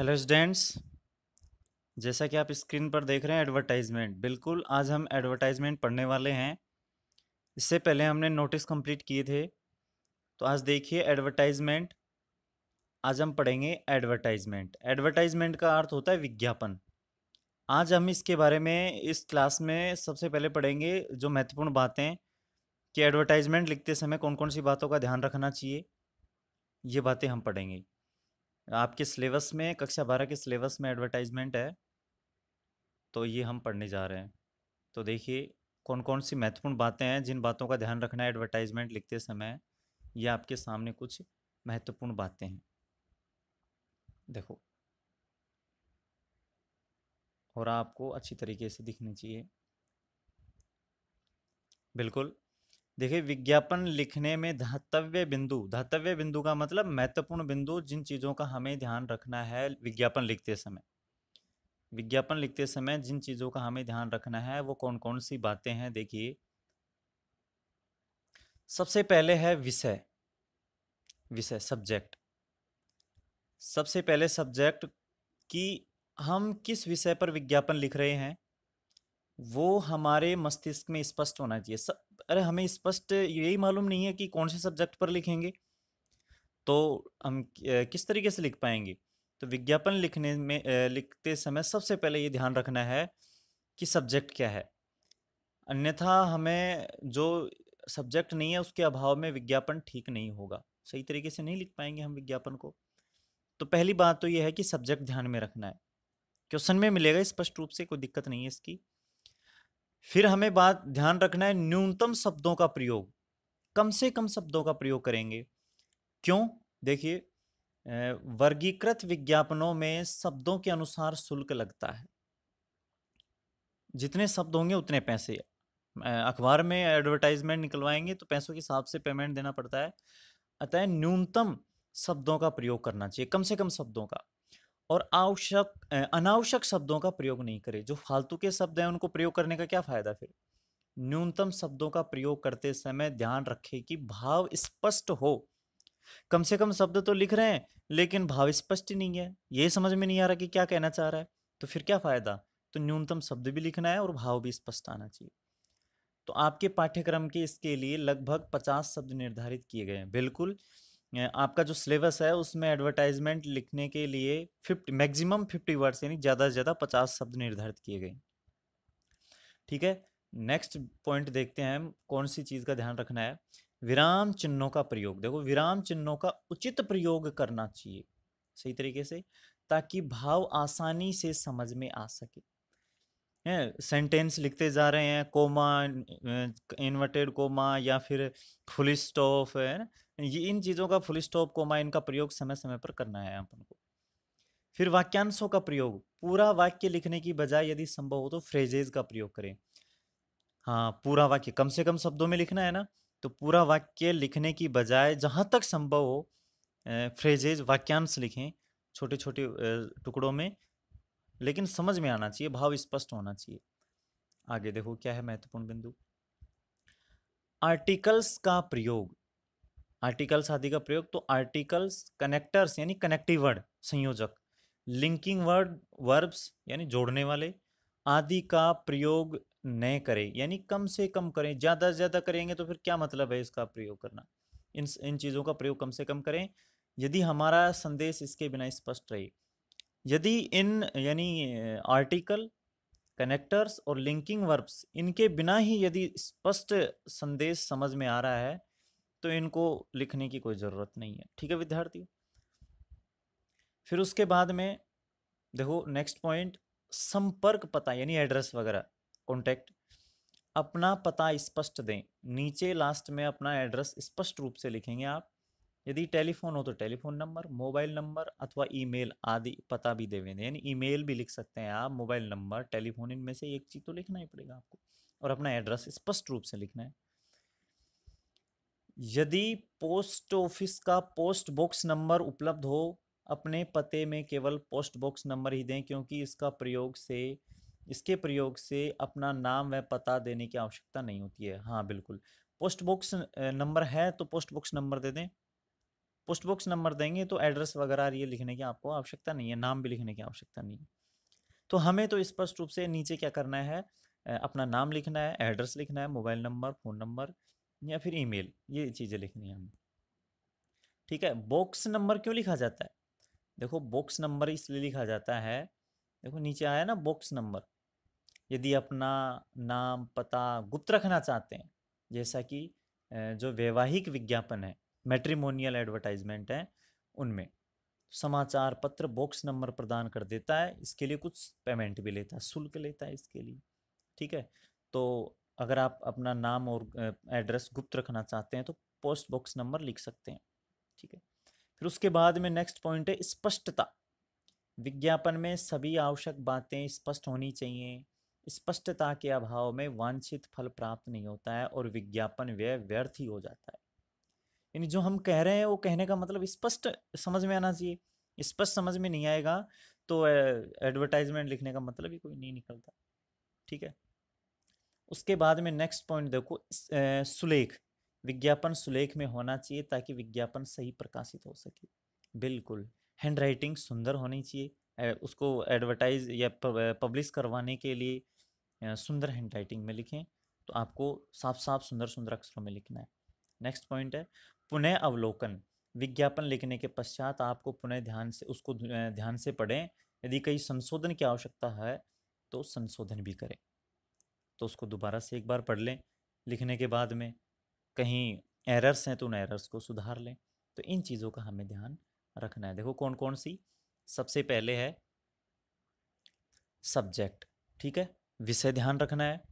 hello students जैसा कि आप स्क्रीन पर देख रहे हैं एडवर्टाइजमेंट बिल्कुल आज हम एडवर्टाइजमेंट पढ़ने वाले हैं इससे पहले हमने नोटिस कंप्लीट किए थे तो आज देखिए एडवर्टाइजमेंट आज हम पढ़ेंगे एडवर्टाइजमेंट एडवर्टाइजमेंट का अर्थ होता है विज्ञापन आज हम इसके बारे में इस क्लास में सबसे पहले पढ़ेंगे जो महत्वपूर्ण बातें कि एडवर्टाइजमेंट लिखते समय कौन कौन सी बातों का ध्यान रखना चाहिए ये बातें हम पढ़ेंगे आपके सिलेबस में कक्षा बारह के सिलेबस में एडवर्टाइजमेंट है तो ये हम पढ़ने जा रहे हैं तो देखिए कौन कौन सी महत्वपूर्ण बातें हैं जिन बातों का ध्यान रखना है एडवर्टाइजमेंट लिखते समय ये आपके सामने कुछ महत्वपूर्ण बातें हैं देखो और आपको अच्छी तरीके से दिखनी चाहिए बिल्कुल देखिए विज्ञापन लिखने में धातव्य बिंदु धातव्य बिंदु का मतलब महत्वपूर्ण बिंदु जिन चीज़ों का हमें ध्यान रखना है विज्ञापन लिखते समय विज्ञापन लिखते समय जिन चीज़ों का हमें ध्यान रखना है वो कौन कौन सी बातें हैं देखिए सबसे पहले है विषय विषय सब्जेक्ट सबसे पहले सब्जेक्ट कि हम किस विषय पर विज्ञापन लिख रहे हैं वो हमारे मस्तिष्क में स्पष्ट होना चाहिए अरे हमें स्पष्ट यही मालूम नहीं है कि कौन से सब्जेक्ट पर लिखेंगे तो हम किस तरीके से लिख पाएंगे तो विज्ञापन लिखने में लिखते समय सबसे पहले ये ध्यान रखना है कि सब्जेक्ट क्या है अन्यथा हमें जो सब्जेक्ट नहीं है उसके अभाव में विज्ञापन ठीक नहीं होगा सही तरीके से नहीं लिख पाएंगे हम विज्ञापन को तो पहली बात तो यह है कि सब्जेक्ट ध्यान में रखना है क्वेश्चन में मिलेगा स्पष्ट रूप से कोई दिक्कत नहीं है इसकी फिर हमें बात ध्यान रखना है न्यूनतम शब्दों का प्रयोग कम से कम शब्दों का प्रयोग करेंगे क्यों देखिए वर्गीकृत विज्ञापनों में शब्दों के अनुसार शुल्क लगता है जितने शब्द होंगे उतने पैसे अखबार में एडवर्टाइजमेंट निकलवाएंगे तो पैसों के हिसाब से पेमेंट देना पड़ता है अतः न्यूनतम शब्दों का प्रयोग करना चाहिए कम से कम शब्दों का और आवश्यक अनावश्यक शब्दों का प्रयोग नहीं करें जो फालतू के शब्द हैं उनको प्रयोग करने का क्या फ़ायदा फिर न्यूनतम शब्दों का प्रयोग करते समय ध्यान रखें कि भाव स्पष्ट हो कम से कम शब्द तो लिख रहे हैं लेकिन भाव स्पष्ट नहीं है ये समझ में नहीं आ रहा कि क्या कहना चाह रहा है तो फिर क्या फ़ायदा तो न्यूनतम शब्द भी लिखना है और भाव भी स्पष्ट आना चाहिए तो आपके पाठ्यक्रम के इसके लिए लगभग पचास शब्द निर्धारित किए गए हैं बिल्कुल आपका जो सिलेबस है उसमें एडवर्टाइजमेंट लिखने के लिए फिफ्टी मैक्सिमम फिफ्टी वर्ड्स यानी ज़्यादा से ज़्यादा पचास शब्द निर्धारित किए गए ठीक है नेक्स्ट पॉइंट देखते हैं हम कौन सी चीज़ का ध्यान रखना है विराम चिन्हों का प्रयोग देखो विराम चिन्हों का उचित प्रयोग करना चाहिए सही तरीके से ताकि भाव आसानी से समझ में आ सके सेंटेंस लिखते जा रहे हैं कोमा इन्वर्टेड कोमा या फिर फुल स्टॉप है ये इन चीज़ों का फुल स्टॉप कोमा इनका प्रयोग समय समय पर करना है अपन को फिर वाक्यांशों का प्रयोग पूरा वाक्य लिखने की बजाय यदि संभव हो तो फ्रेजेज का प्रयोग करें हाँ पूरा वाक्य कम से कम शब्दों में लिखना है ना तो पूरा वाक्य लिखने की बजाय जहाँ तक संभव हो फ्रेजेज वाक्यांश लिखें छोटे छोटे टुकड़ों में लेकिन समझ में आना चाहिए भाव स्पष्ट होना चाहिए आगे देखो क्या है महत्वपूर्ण बिंदु आर्टिकल्स का प्रयोग आर्टिकल्स आदि का प्रयोग तो आर्टिकल्स कनेक्टर्स यानी कनेक्टिव वर्ड संयोजक लिंकिंग वर्ड वर्ब्स यानी जोड़ने वाले आदि का प्रयोग न करें यानी कम से कम करें ज़्यादा से ज़्यादा करेंगे तो फिर क्या मतलब है इसका प्रयोग करना इन इन चीज़ों का प्रयोग कम से कम करें यदि हमारा संदेश इसके बिना स्पष्ट रहे यदि इन यानी आर्टिकल कनेक्टर्स और लिंकिंग वर्ब्स इनके बिना ही यदि स्पष्ट संदेश समझ में आ रहा है तो इनको लिखने की कोई ज़रूरत नहीं है ठीक है विद्यार्थी फिर उसके बाद में देखो नेक्स्ट पॉइंट संपर्क पता यानी एड्रेस वगैरह कॉन्टैक्ट अपना पता स्पष्ट दें नीचे लास्ट में अपना एड्रेस स्पष्ट रूप से लिखेंगे आप यदि टेलीफोन हो तो टेलीफोन नंबर मोबाइल नंबर अथवा ईमेल आदि पता भी देवे यानी ईमेल भी लिख सकते हैं आप मोबाइल नंबर टेलीफोन इनमें से एक चीज़ तो लिखना ही पड़ेगा आपको और अपना एड्रेस स्पष्ट रूप से लिखना है यदि पोस्ट ऑफिस का पोस्ट बॉक्स नंबर उपलब्ध हो अपने पते में केवल पोस्ट बॉक्स नंबर ही दें क्योंकि इसका प्रयोग से इसके प्रयोग से अपना नाम व पता देने की आवश्यकता नहीं होती है हाँ बिल्कुल पोस्ट बॉक्स नंबर है तो पोस्ट बॉक्स नंबर दे दें पोस्ट बॉक्स नंबर देंगे तो एड्रेस वगैरह ये लिखने की आपको आवश्यकता नहीं है नाम भी लिखने की आवश्यकता नहीं है तो हमें तो स्पष्ट रूप से नीचे क्या करना है अपना नाम लिखना है एड्रेस लिखना है मोबाइल नंबर फ़ोन नंबर या फिर ईमेल ये चीज़ें लिखनी है हमें ठीक है बॉक्स नंबर क्यों लिखा जाता है देखो बॉक्स नंबर इसलिए लिखा जाता है देखो नीचे आया ना बॉक्स नंबर यदि अपना नाम पता गुप्त रखना चाहते हैं जैसा कि जो वैवाहिक विज्ञापन है मेट्रीमोनियल एडवर्टाइजमेंट हैं उनमें समाचार पत्र बॉक्स नंबर प्रदान कर देता है इसके लिए कुछ पेमेंट भी लेता है शुल्क लेता है इसके लिए ठीक है तो अगर आप अपना नाम और एड्रेस गुप्त रखना चाहते हैं तो पोस्ट बॉक्स नंबर लिख सकते हैं ठीक है फिर उसके बाद में नेक्स्ट पॉइंट है स्पष्टता विज्ञापन में सभी आवश्यक बातें स्पष्ट होनी चाहिए स्पष्टता के अभाव में वांछित फल प्राप्त नहीं होता है और विज्ञापन व्यय व्यर्थ ही हो जाता है यानी जो हम कह रहे हैं वो कहने का मतलब स्पष्ट समझ में आना चाहिए स्पष्ट समझ में नहीं आएगा तो एडवर्टाइजमेंट लिखने का मतलब ही कोई नहीं निकलता ठीक है उसके बाद में नेक्स्ट पॉइंट देखो सुलेख विज्ञापन सुलेख में होना चाहिए ताकि विज्ञापन सही प्रकाशित हो सके बिल्कुल हैंड राइटिंग सुंदर होनी चाहिए उसको एडवर्टाइज या पब्लिश करवाने के लिए सुंदर हैंड राइटिंग में लिखें तो आपको साफ साफ सुंदर सुंदर अक्षरों में लिखना है नेक्स्ट पॉइंट है पुनः अवलोकन विज्ञापन लिखने के पश्चात आपको पुनः ध्यान से उसको ध्यान से पढ़ें यदि कहीं संशोधन की आवश्यकता है तो संशोधन भी करें तो उसको दोबारा से एक बार पढ़ लें लिखने के बाद में कहीं एरर्स हैं तो उन एरर्स को सुधार लें तो इन चीज़ों का हमें ध्यान रखना है देखो कौन कौन सी सबसे पहले है सब्जेक्ट ठीक है विषय ध्यान रखना है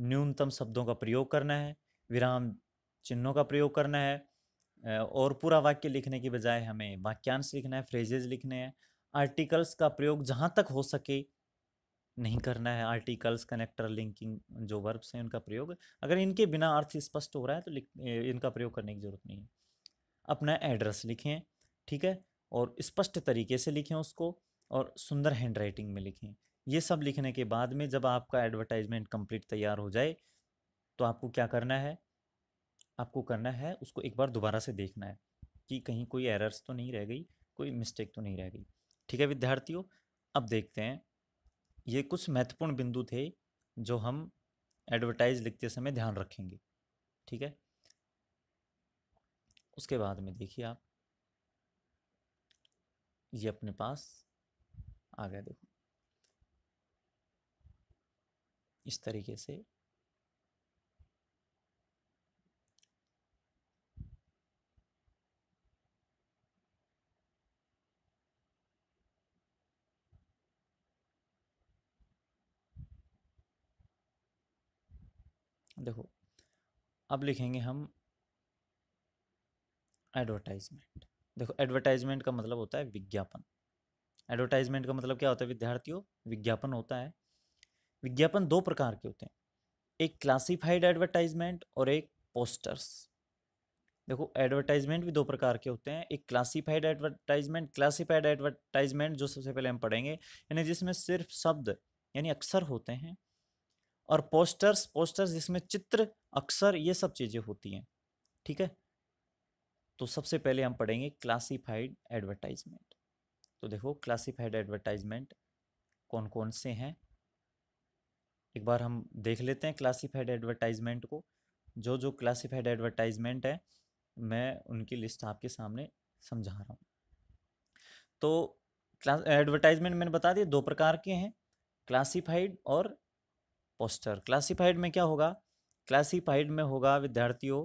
न्यूनतम शब्दों का प्रयोग करना है विराम चिन्हों का प्रयोग करना है और पूरा वाक्य लिखने की बजाय हमें वाक्यांश लिखना है फ्रेजेज लिखने हैं आर्टिकल्स का प्रयोग जहाँ तक हो सके नहीं करना है आर्टिकल्स कनेक्टर लिंकिंग जो वर्ब्स हैं उनका प्रयोग अगर इनके बिना अर्थ स्पष्ट हो रहा है तो इनका प्रयोग करने की ज़रूरत नहीं है अपना एड्रेस लिखें ठीक है और स्पष्ट तरीके से लिखें उसको और सुंदर हैंड राइटिंग में लिखें ये सब लिखने के बाद में जब आपका एडवर्टाइजमेंट कंप्लीट तैयार हो जाए तो आपको क्या करना है आपको करना है उसको एक बार दोबारा से देखना है कि कहीं कोई एरर्स तो नहीं रह गई कोई मिस्टेक तो नहीं रह गई ठीक है विद्यार्थियों अब देखते हैं ये कुछ महत्वपूर्ण बिंदु थे जो हम एडवर्टाइज लिखते समय ध्यान रखेंगे ठीक है उसके बाद में देखिए आप ये अपने पास आ गया देखो इस तरीके से देखो अब लिखेंगे हम एडवर्टाइजमेंट देखो एडवर्टाइजमेंट का मतलब होता है विज्ञापन एडवर्टाइजमेंट का मतलब क्या होता है विद्यार्थियों विज्ञापन होता है विज्ञापन दो प्रकार के होते हैं एक क्लासिफाइड एडवर्टाइजमेंट और एक पोस्टर्स देखो एडवर्टाइजमेंट भी दो प्रकार के होते हैं एक क्लासिफाइड एडवर्टाइजमेंट क्लासिफाइड एडवर्टाइजमेंट जो सबसे पहले हम पढ़ेंगे यानी जिसमें सिर्फ शब्द यानी अक्सर होते हैं और पोस्टर्स पोस्टर्स जिसमें चित्र अक्सर ये सब चीज़ें होती हैं ठीक है तो सबसे पहले हम पढ़ेंगे क्लासिफाइड एडवर्टाइजमेंट तो देखो क्लासिफाइड एडवर्टाइजमेंट कौन कौन से हैं एक बार हम देख लेते हैं क्लासिफाइड एडवर्टाइजमेंट को जो जो क्लासिफाइड एडवर्टाइजमेंट है मैं उनकी लिस्ट आपके सामने समझा रहा हूँ तो क्लास एडवर्टाइजमेंट मैंने बता दिया दो प्रकार के हैं क्लासिफाइड और पोस्टर क्लासिफाइड में क्या होगा क्लासिफाइड में होगा विद्यार्थियों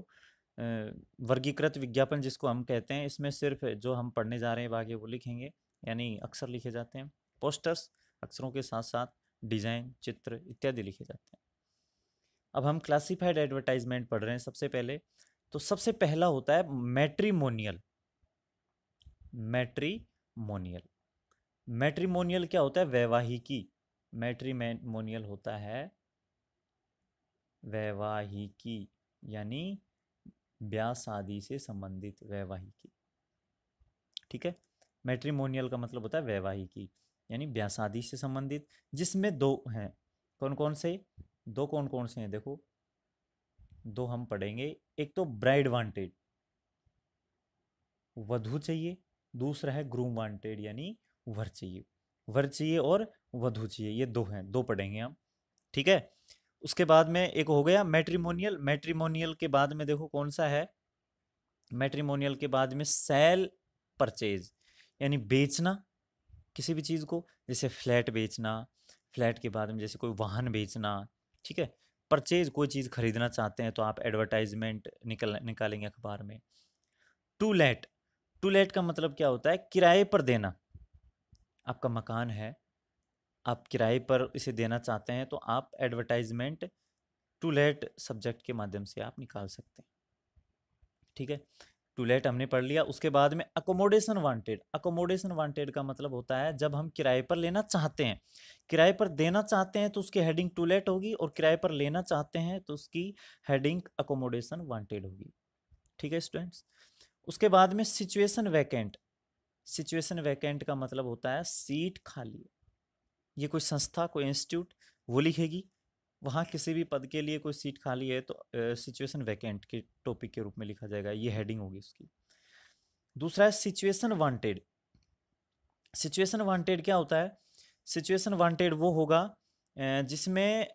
वर्गीकृत विज्ञापन जिसको हम कहते हैं इसमें सिर्फ जो हम पढ़ने जा रहे हैं बाकी वो लिखेंगे यानी अक्सर लिखे जाते हैं पोस्टर्स अक्षरों के साथ साथ डिज़ाइन चित्र इत्यादि लिखे जाते हैं अब हम क्लासिफाइड एडवर्टाइजमेंट पढ़ रहे हैं सबसे पहले तो सबसे पहला होता है मैट्रीमोनियल मैट्रीमोनियल मैट्रीमोनियल क्या होता है वैवाहिकी मैट्रीमोनियल होता है वैवाहिकी यानी ब्याह शादी से संबंधित वैवाहिकी ठीक है मैट्रिमोनियल का मतलब होता है वैवाहिकी यानी ब्याह शादी से संबंधित जिसमें दो हैं कौन कौन से दो कौन कौन से हैं देखो दो हम पढ़ेंगे एक तो ब्राइड वांटेड वधु चाहिए दूसरा है ग्रूम वांटेड यानी वर चाहिए वर चाहिए और वधु चाहिए ये दो हैं दो पढ़ेंगे हम ठीक है उसके बाद में एक हो गया मैट्रीमोनियल मैट्रीमोनियल के बाद में देखो कौन सा है मैट्रीमोनियल के बाद में सेल परचेज यानी बेचना किसी भी चीज़ को जैसे फ्लैट बेचना फ्लैट के बाद में जैसे कोई वाहन बेचना ठीक है परचेज कोई चीज़ खरीदना चाहते हैं तो आप एडवर्टाइजमेंट निकल निकालेंगे अखबार में टू लेट टू लेट का मतलब क्या होता है किराए पर देना आपका मकान है आप किराए पर इसे देना चाहते हैं तो आप एडवर्टाइजमेंट टू लेट सब्जेक्ट के माध्यम से आप निकाल सकते हैं ठीक है टू लेट हमने पढ़ लिया उसके बाद में अकोमोडेशन वांटेड अकोमोडेशन वांटेड का मतलब होता है जब हम किराए पर लेना चाहते हैं किराए पर देना चाहते हैं तो उसकी हेडिंग टू लेट होगी और किराए पर लेना चाहते हैं तो उसकी हेडिंग अकोमोडेशन वांटेड होगी ठीक है स्टूडेंट्स उसके बाद में सिचुएशन वैकेंट सिचुएशन वैकेंट का मतलब होता है सीट खाली ये कोई संस्था कोई इंस्टीट्यूट वो लिखेगी वहाँ किसी भी पद के लिए कोई सीट खाली है तो सिचुएशन वैकेंट के टॉपिक के रूप में लिखा जाएगा ये हेडिंग होगी उसकी दूसरा है सिचुएशन वांटेड सिचुएशन वांटेड क्या होता है सिचुएशन वांटेड वो होगा जिसमें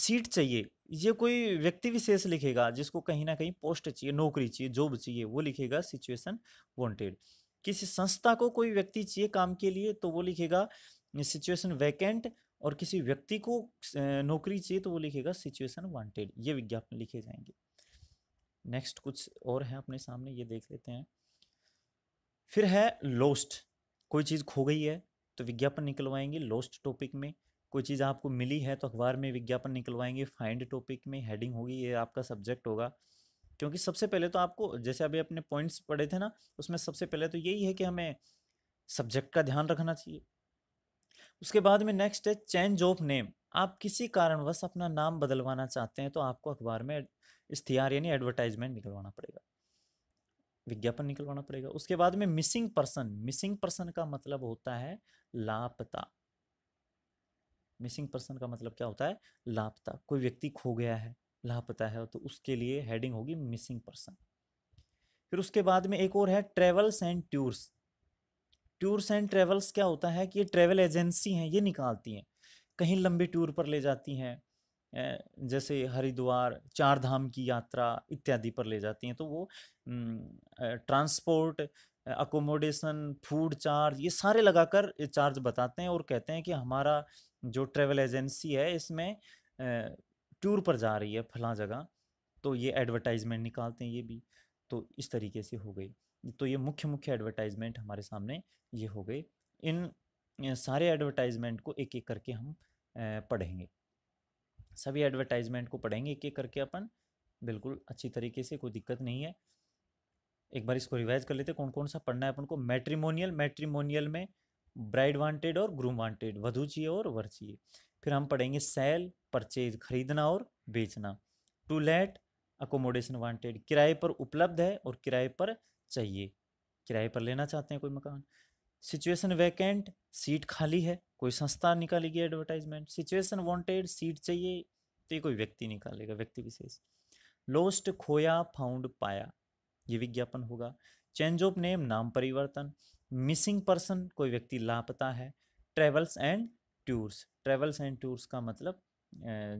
सीट चाहिए ये कोई व्यक्ति विशेष लिखेगा जिसको कहीं ना कहीं पोस्ट चाहिए नौकरी चाहिए जॉब चाहिए वो लिखेगा सिचुएशन वांटेड किसी संस्था को कोई व्यक्ति चाहिए काम के लिए तो वो लिखेगा सिचुएशन वैकेंट और किसी व्यक्ति को नौकरी चाहिए तो वो लिखेगा सिचुएशन वांटेड ये विज्ञापन लिखे जाएंगे नेक्स्ट कुछ और है अपने सामने ये देख लेते हैं फिर है लॉस्ट कोई चीज़ खो गई है तो विज्ञापन निकलवाएंगे लॉस्ट टॉपिक में कोई चीज़ आपको मिली है तो अखबार में विज्ञापन निकलवाएंगे फाइंड टॉपिक में हेडिंग होगी ये आपका सब्जेक्ट होगा क्योंकि सबसे पहले तो आपको जैसे अभी अपने पॉइंट्स पढ़े थे ना उसमें सबसे पहले तो यही है कि हमें सब्जेक्ट का ध्यान रखना चाहिए उसके बाद में नेक्स्ट है चेंज ऑफ नेम आप किसी कारणवश अपना नाम बदलवाना चाहते हैं तो आपको अखबार में इश्तिहार यानी एडवर्टाइजमेंट निकलवाना पड़ेगा विज्ञापन निकलवाना पड़ेगा उसके बाद में मिसिंग पर्सन मिसिंग पर्सन का मतलब होता है लापता मिसिंग पर्सन का मतलब क्या होता है लापता कोई व्यक्ति खो गया है लापता है तो उसके लिए हेडिंग होगी मिसिंग पर्सन फिर उसके बाद में एक और है travels and tours tours and travels क्या होता है कि ये ट्रेवल एजेंसी हैं ये निकालती हैं कहीं लंबे टूर पर ले जाती हैं जैसे हरिद्वार चार धाम की यात्रा इत्यादि पर ले जाती हैं तो वो ट्रांसपोर्ट अकोमोडेशन फूड चार्ज ये सारे लगाकर चार्ज बताते हैं और कहते हैं कि हमारा जो ट्रेवल एजेंसी है इसमें टूर पर जा रही है फला जगह तो ये एडवर्टाइजमेंट निकालते हैं ये भी तो इस तरीके से हो गई तो ये मुख्य मुख्य एडवर्टाइजमेंट हमारे सामने ये हो गए इन सारे एडवर्टाइजमेंट को एक एक करके हम पढ़ेंगे सभी एडवर्टाइजमेंट को पढ़ेंगे एक एक करके अपन बिल्कुल अच्छी तरीके से कोई दिक्कत नहीं है एक बार इसको रिवाइज कर लेते कौन कौन सा पढ़ना है अपन को मैट्रीमोनियल मैट्रीमोनियल में ब्राइड वांटेड और ग्रूम वांटेड वधु चाहिए और वर चाहिए फिर हम पढ़ेंगे सेल परचेज खरीदना और बेचना टू लेट अकोमोडेशन वांटेड किराए पर उपलब्ध है और किराए पर चाहिए किराए पर लेना चाहते हैं कोई मकान सिचुएशन वैकेंट सीट खाली है कोई संस्था निकालेगी एडवर्टाइजमेंट सिचुएशन वांटेड सीट चाहिए तो ये कोई व्यक्ति निकालेगा व्यक्ति विशेष लोस्ट खोया फाउंड पाया ये विज्ञापन होगा चेंज ऑफ नेम नाम परिवर्तन मिसिंग पर्सन कोई व्यक्ति लापता है travels and tours travels and tours का मतलब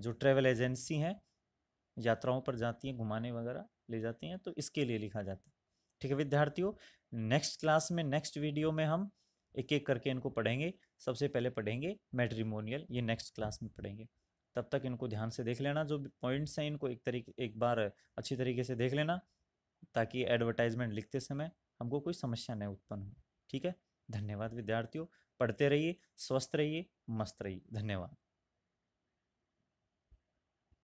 जो ट्रेवल एजेंसी हैं यात्राओं पर जाती हैं घुमाने वगैरह ले जाती हैं तो इसके लिए लिखा जाता है ठीक है विद्यार्थियों नेक्स्ट क्लास में नेक्स्ट वीडियो में हम एक एक करके इनको पढ़ेंगे सबसे पहले पढ़ेंगे मेट्रीमोनियल ये नेक्स्ट क्लास में पढ़ेंगे तब तक इनको ध्यान से देख लेना जो पॉइंट्स हैं इनको एक तरीके एक बार अच्छी तरीके से देख लेना ताकि एडवर्टाइजमेंट लिखते समय हमको कोई समस्या नहीं उत्पन्न हो ठीक है धन्यवाद विद्यार्थियों पढ़ते रहिए स्वस्थ रहिए मस्त रहिए धन्यवाद